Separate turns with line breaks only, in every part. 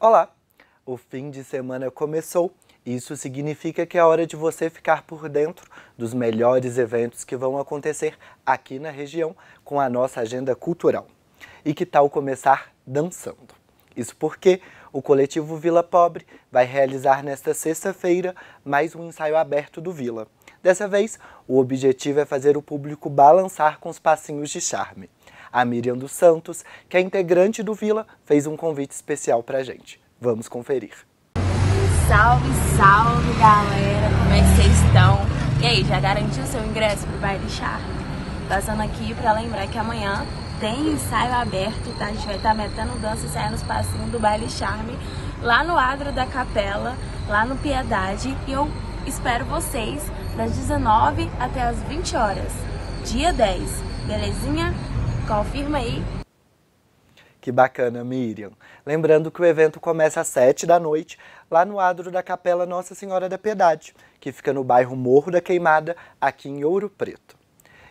Olá! O fim de semana começou. Isso significa que é hora de você ficar por dentro dos melhores eventos que vão acontecer aqui na região com a nossa agenda cultural. E que tal começar dançando? Isso porque o coletivo Vila Pobre vai realizar nesta sexta-feira mais um ensaio aberto do Vila. Dessa vez, o objetivo é fazer o público balançar com os passinhos de charme. A Miriam dos Santos, que é integrante do Vila, fez um convite especial pra gente. Vamos conferir.
Salve, salve galera, como é que vocês estão? E aí, já garantiu seu ingresso pro baile Charme? Passando aqui para lembrar que amanhã tem ensaio aberto, tá? A gente vai estar tá metendo dança e saindo os passinhos do baile Charme, lá no Adro da Capela, lá no Piedade. E eu espero vocês das 19 até as 20 horas, dia 10, belezinha? Confirma aí.
Que bacana, Miriam. Lembrando que o evento começa às 7 da noite, lá no adro da Capela Nossa Senhora da Piedade, que fica no bairro Morro da Queimada, aqui em Ouro Preto.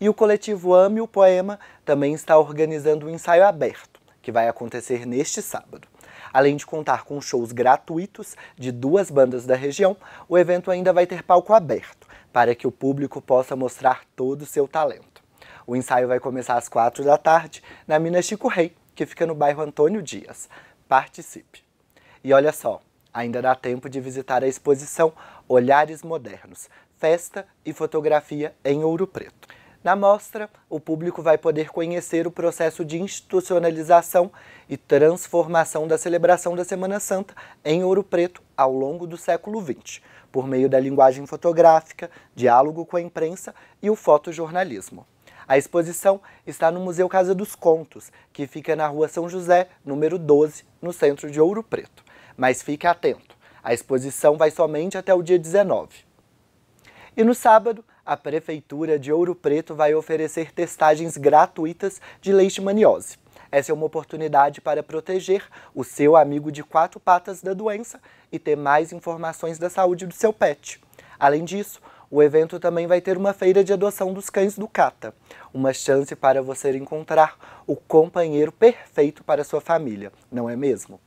E o coletivo Ame o Poema também está organizando um ensaio aberto, que vai acontecer neste sábado. Além de contar com shows gratuitos de duas bandas da região, o evento ainda vai ter palco aberto, para que o público possa mostrar todo o seu talento. O ensaio vai começar às quatro da tarde na Minas Chico Rei, que fica no bairro Antônio Dias. Participe! E olha só, ainda dá tempo de visitar a exposição Olhares Modernos, Festa e Fotografia em Ouro Preto. Na mostra, o público vai poder conhecer o processo de institucionalização e transformação da celebração da Semana Santa em Ouro Preto ao longo do século XX, por meio da linguagem fotográfica, diálogo com a imprensa e o fotojornalismo. A exposição está no Museu Casa dos Contos, que fica na Rua São José, número 12, no centro de Ouro Preto. Mas fique atento, a exposição vai somente até o dia 19. E no sábado, a Prefeitura de Ouro Preto vai oferecer testagens gratuitas de leishmaniose. Essa é uma oportunidade para proteger o seu amigo de quatro patas da doença e ter mais informações da saúde do seu pet. Além disso, o evento também vai ter uma feira de adoção dos cães do Cata, uma chance para você encontrar o companheiro perfeito para sua família, não é mesmo?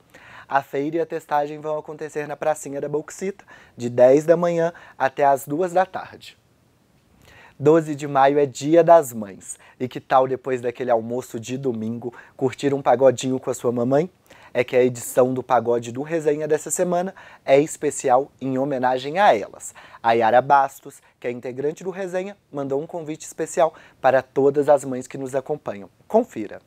A feira e a testagem vão acontecer na pracinha da Bauxita, de 10 da manhã até as 2 da tarde. 12 de maio é Dia das Mães. E que tal depois daquele almoço de domingo curtir um pagodinho com a sua mamãe? é que a edição do pagode do Resenha dessa semana é especial em homenagem a elas. A Yara Bastos, que é integrante do Resenha, mandou um convite especial para todas as mães que nos acompanham. Confira!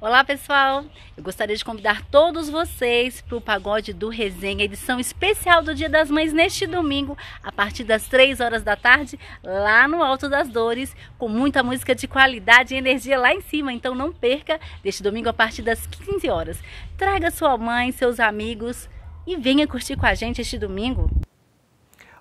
Olá pessoal, eu gostaria de convidar todos vocês para o Pagode do Resenha, edição especial do Dia das Mães neste domingo, a partir das 3 horas da tarde, lá no Alto das Dores, com muita música de qualidade e energia lá em cima. Então não perca deste domingo a partir das 15 horas. Traga sua mãe, seus amigos e venha curtir com a gente este domingo.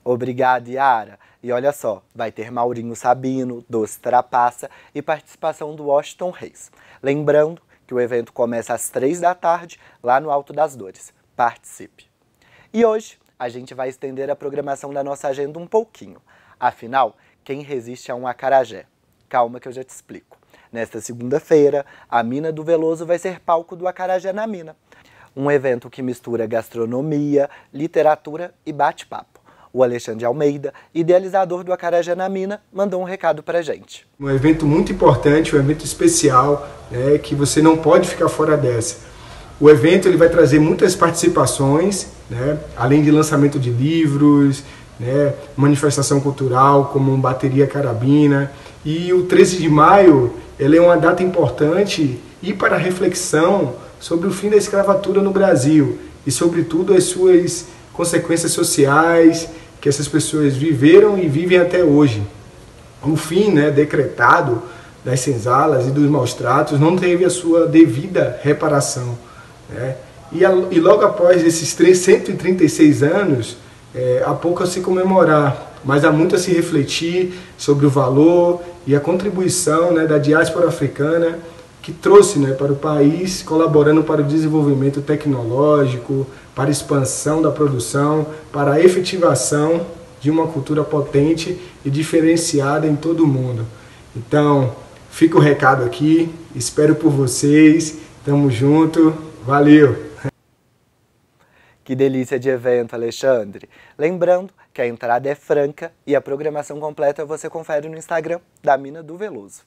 Obrigado, Yara. E olha só, vai ter Maurinho Sabino, Doce Trapaça e participação do Washington Reis. Lembrando que o evento começa às três da tarde, lá no Alto das Dores. Participe! E hoje a gente vai estender a programação da nossa agenda um pouquinho. Afinal, quem resiste a um acarajé? Calma que eu já te explico. Nesta segunda-feira, a Mina do Veloso vai ser palco do Acarajé na Mina. Um evento que mistura gastronomia, literatura e bate-papo. O Alexandre Almeida, idealizador do Acarajé na Mina, mandou um recado para gente.
Um evento muito importante, um evento especial, né, que você não pode ficar fora dessa. O evento ele vai trazer muitas participações, né, além de lançamento de livros, né, manifestação cultural como um bateria carabina. E o 13 de maio ele é uma data importante e para reflexão sobre o fim da escravatura no Brasil e, sobretudo, as suas consequências sociais que essas pessoas viveram e vivem até hoje. O fim né, decretado das senzalas e dos maus tratos não teve a sua devida reparação. Né? E, a, e, logo após esses 3, 136 anos, é, há pouco a se comemorar, mas há muito a se refletir sobre o valor e a contribuição né, da diáspora africana que trouxe né, para o país, colaborando para o desenvolvimento tecnológico, para a expansão da produção, para a efetivação de uma cultura potente e diferenciada em todo o mundo. Então, fica o recado aqui, espero por vocês, tamo junto, valeu!
Que delícia de evento, Alexandre! Lembrando que a entrada é franca e a programação completa você confere no Instagram da Mina do Veloso.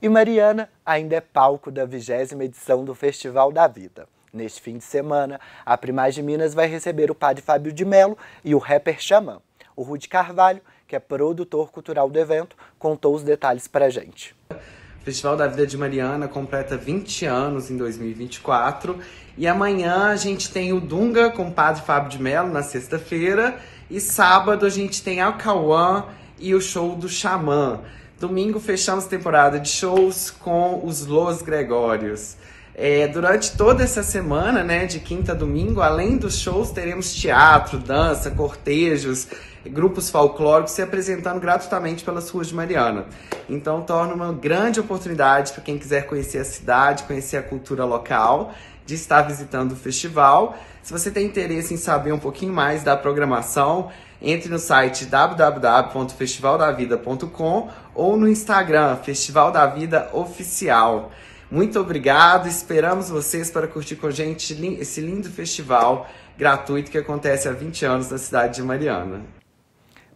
E Mariana ainda é palco da vigésima edição do Festival da Vida. Neste fim de semana, a Primaz de Minas vai receber o padre Fábio de Melo e o rapper Xamã. O Rude Carvalho, que é produtor cultural do evento, contou os detalhes pra gente. O Festival da Vida de Mariana completa 20 anos em 2024 e amanhã a gente tem o Dunga com o padre Fábio de Melo na sexta-feira e sábado a gente tem Cauã e o show do Xamã. Domingo fechamos temporada de shows com os Los Gregórios. É, durante toda essa semana, né, de quinta a domingo, além dos shows, teremos teatro, dança, cortejos, grupos folclóricos se apresentando gratuitamente pelas ruas de Mariana. Então, torna uma grande oportunidade para quem quiser conhecer a cidade, conhecer a cultura local, de estar visitando o festival. Se você tem interesse em saber um pouquinho mais da programação, entre no site www.festivaldavida.com ou no Instagram Festival da Vida Oficial. Muito obrigado, esperamos vocês para curtir com a gente esse lindo festival gratuito que acontece há 20 anos na cidade de Mariana.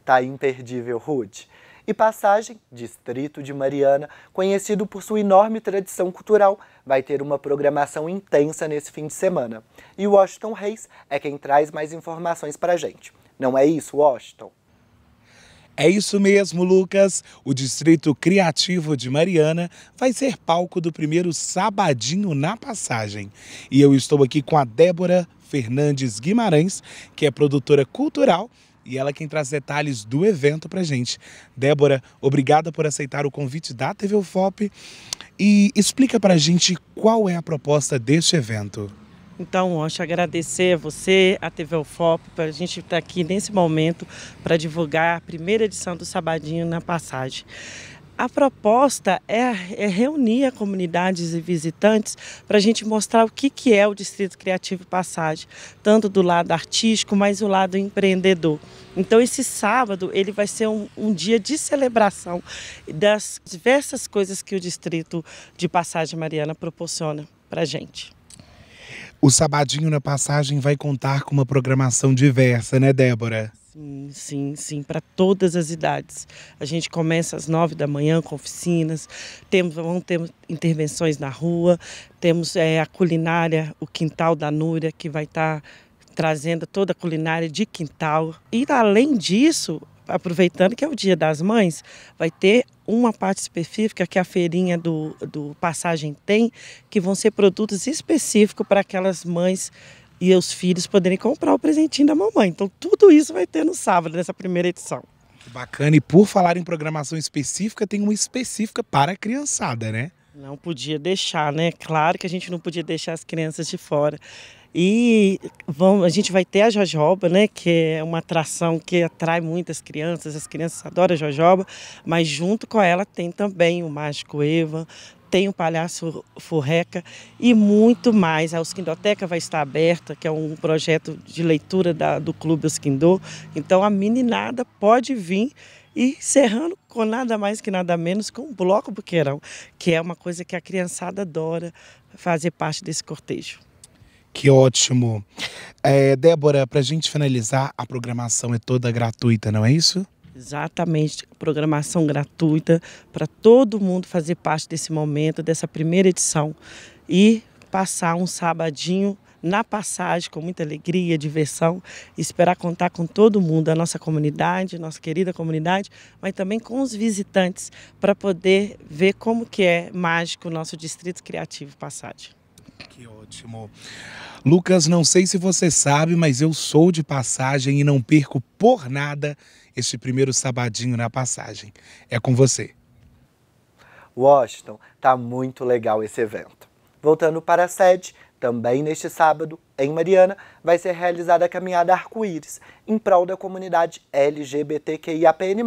Tá imperdível, Ruth e Passagem, distrito de Mariana, conhecido por sua enorme tradição cultural, vai ter uma programação intensa nesse fim de semana. E Washington Reis é quem traz mais informações para a gente. Não é isso, Washington?
É isso mesmo, Lucas. O Distrito Criativo de Mariana vai ser palco do primeiro Sabadinho na Passagem. E eu estou aqui com a Débora Fernandes Guimarães, que é produtora cultural e ela quem traz detalhes do evento para gente. Débora, obrigada por aceitar o convite da TV UFOP e explica para gente qual é a proposta deste evento.
Então, acho agradecer a você, a TV UFOP, para a gente estar tá aqui nesse momento para divulgar a primeira edição do Sabadinho na Passagem. A proposta é, é, reunir a comunidades e visitantes para a gente mostrar o que, que é o Distrito Criativo Passagem, tanto do lado artístico, mas o lado empreendedor. Então esse sábado ele vai ser um, um dia de celebração das diversas coisas que o Distrito de Passagem Mariana proporciona para a gente.
O Sabadinho na Passagem vai contar com uma programação diversa, né, Débora?
Sim, sim, sim, para todas as idades. A gente começa às nove da manhã com oficinas, temos, vamos ter intervenções na rua, temos é, a culinária, o quintal da Núria, que vai estar tá trazendo toda a culinária de quintal. E além disso, aproveitando que é o Dia das Mães, vai ter uma parte específica que a feirinha do, do Passagem tem, que vão ser produtos específicos para aquelas mães e os filhos poderem comprar o presentinho da mamãe. Então tudo isso vai ter no sábado, nessa primeira edição. Bacana, e por falar em programação específica, tem uma específica para a criançada, né? Não podia deixar, né? Claro que a gente não podia deixar as crianças de fora. E vamos, a gente vai ter a jojoba, né, que é uma atração que atrai muitas crianças, as crianças adoram a jojoba, mas junto com ela tem também o Mágico Eva, tem o Palhaço Forreca e muito mais. A Osquindoteca vai estar aberta, que é um projeto de leitura da, do Clube Osquindô. Então a meninada pode vir e encerrando com nada mais que nada menos com o Bloco Buqueirão, que é uma coisa que a criançada adora fazer parte desse cortejo.
Que ótimo. É, Débora, para a gente finalizar, a programação é toda gratuita, não é isso?
Exatamente, programação gratuita para todo mundo fazer parte desse momento, dessa primeira edição e passar um sabadinho na passagem com muita alegria, diversão e esperar contar com todo mundo, a nossa comunidade, nossa querida comunidade, mas também com os visitantes para poder ver como que é mágico o nosso distrito criativo Passagem. Que ótimo.
Lucas, não sei se você sabe, mas eu sou de passagem e não perco por nada este primeiro sabadinho na passagem. É com você.
Washington, tá muito legal esse evento. Voltando para a sede, também neste sábado, em Mariana, vai ser realizada a caminhada Arco-Íris, em prol da comunidade LGBTQIAPN+.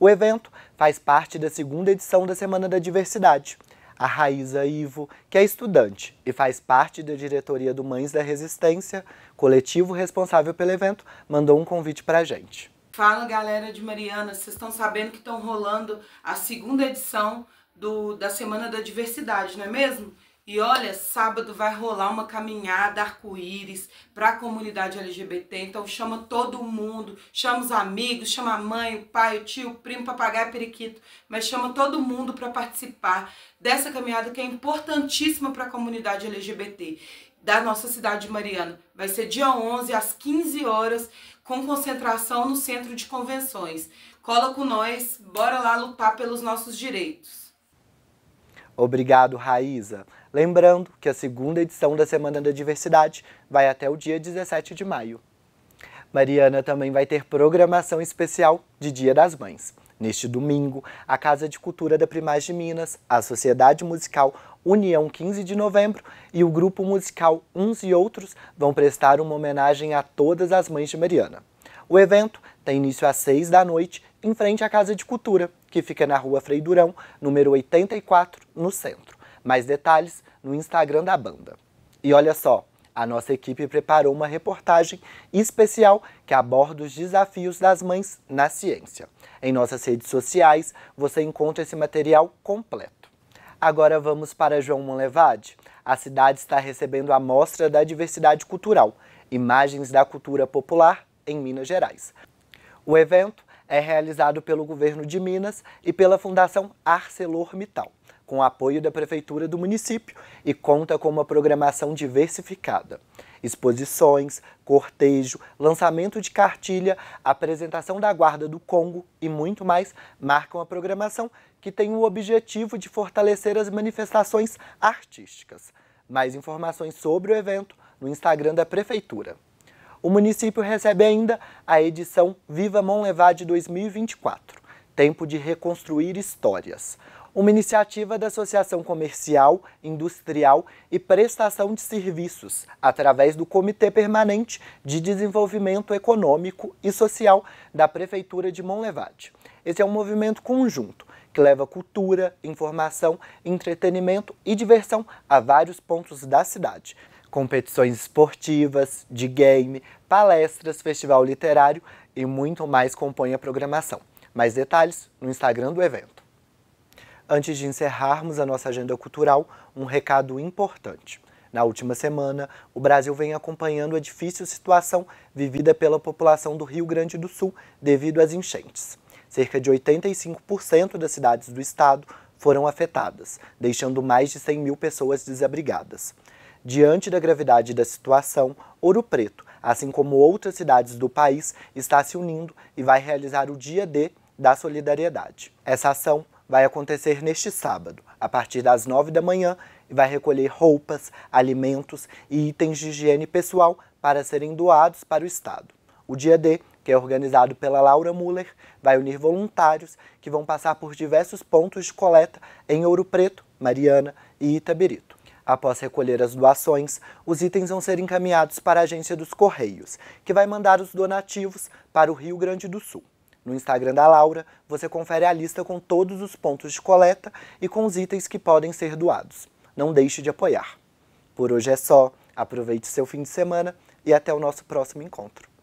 O evento faz parte da segunda edição da Semana da Diversidade, a Raíza Ivo, que é estudante e faz parte da diretoria do Mães da Resistência, coletivo responsável pelo evento, mandou um convite para a gente.
Fala galera de Mariana, vocês estão sabendo que estão rolando a segunda edição do, da Semana da Diversidade, não é mesmo? E olha, sábado vai rolar uma caminhada arco-íris para a comunidade LGBT. Então chama todo mundo, chama os amigos, chama a mãe, o pai, o tio, o primo, papagaio, periquito, mas chama todo mundo para participar dessa caminhada que é importantíssima para a comunidade LGBT da nossa cidade de Mariana. Vai ser dia 11 às 15 horas com concentração no Centro de Convenções. Cola com nós, bora lá lutar pelos nossos direitos.
Obrigado, Raíza. Lembrando que a segunda edição da Semana da Diversidade vai até o dia 17 de maio. Mariana também vai ter programação especial de Dia das Mães. Neste domingo, a Casa de Cultura da Primaz de Minas, a Sociedade Musical União 15 de Novembro e o grupo musical Uns e Outros vão prestar uma homenagem a todas as mães de Mariana. O evento tem início às 6 da noite, em frente à Casa de Cultura, que fica na rua Frei Durão, número 84, no centro. Mais detalhes no Instagram da banda. E olha só, a nossa equipe preparou uma reportagem especial que aborda os desafios das mães na ciência. Em nossas redes sociais você encontra esse material completo. Agora vamos para João Monlevade. A cidade está recebendo a Mostra da Diversidade Cultural, Imagens da Cultura Popular em Minas Gerais. O evento é realizado pelo governo de Minas e pela Fundação ArcelorMittal, com apoio da prefeitura do município e conta com uma programação diversificada. Exposições, cortejo, lançamento de cartilha, apresentação da Guarda do Congo e muito mais marcam a programação que tem o objetivo de fortalecer as manifestações artísticas. Mais informações sobre o evento no Instagram da Prefeitura o município recebe ainda a edição Viva Monlevade 2024, Tempo de Reconstruir Histórias, uma iniciativa da Associação Comercial, Industrial e Prestação de Serviços, através do Comitê Permanente de Desenvolvimento Econômico e Social da Prefeitura de Monlevade. Esse é um movimento conjunto que leva cultura, informação, entretenimento e diversão a vários pontos da cidade competições esportivas, de game, palestras, festival literário e muito mais compõe a programação. Mais detalhes no Instagram do evento. Antes de encerrarmos a nossa agenda cultural, um recado importante. Na última semana, o Brasil vem acompanhando a difícil situação vivida pela população do Rio Grande do Sul devido às enchentes. Cerca de 85% das cidades do estado foram afetadas, deixando mais de 100 mil pessoas desabrigadas. Diante da gravidade da situação, Ouro Preto, assim como outras cidades do país, está se unindo e vai realizar o Dia D da Solidariedade. Essa ação vai acontecer neste sábado, a partir das 9 da manhã, e vai recolher roupas, alimentos e itens de higiene pessoal para serem doados para o Estado. O Dia D, que é organizado pela Laura Muller, vai unir voluntários que vão passar por diversos pontos de coleta em Ouro Preto, Mariana e Itabirito. Após recolher as doações, os itens vão ser encaminhados para a agência dos Correios, que vai mandar os donativos para o Rio Grande do Sul. No Instagram da Laura, você confere a lista com todos os pontos de coleta e com os itens que podem ser doados. Não deixe de apoiar. Por hoje é só, aproveite seu fim de semana e até o nosso próximo encontro.